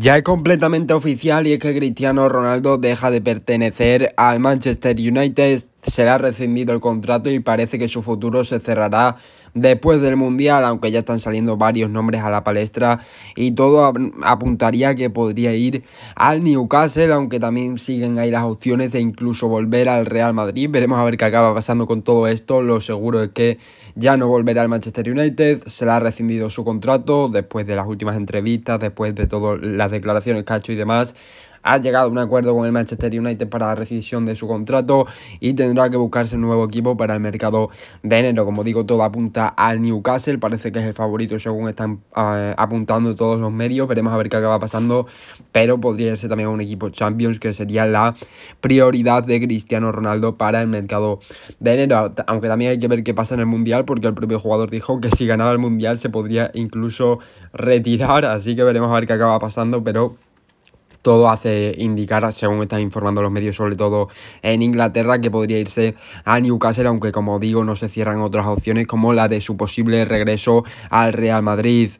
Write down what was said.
Ya es completamente oficial y es que Cristiano Ronaldo deja de pertenecer al Manchester United se ha rescindido el contrato y parece que su futuro se cerrará después del Mundial, aunque ya están saliendo varios nombres a la palestra y todo apuntaría que podría ir al Newcastle, aunque también siguen ahí las opciones de incluso volver al Real Madrid. Veremos a ver qué acaba pasando con todo esto. Lo seguro es que ya no volverá al Manchester United, se ha rescindido su contrato después de las últimas entrevistas, después de todas las declaraciones que ha y demás ha llegado a un acuerdo con el Manchester United para la rescisión de su contrato y tendrá que buscarse un nuevo equipo para el mercado de enero. Como digo, todo apunta al Newcastle, parece que es el favorito según están ah, apuntando todos los medios. Veremos a ver qué acaba pasando, pero podría ser también un equipo Champions que sería la prioridad de Cristiano Ronaldo para el mercado de enero. Aunque también hay que ver qué pasa en el Mundial, porque el propio jugador dijo que si ganaba el Mundial se podría incluso retirar, así que veremos a ver qué acaba pasando, pero todo hace indicar, según están informando los medios, sobre todo en Inglaterra, que podría irse a Newcastle, aunque como digo no se cierran otras opciones como la de su posible regreso al Real Madrid.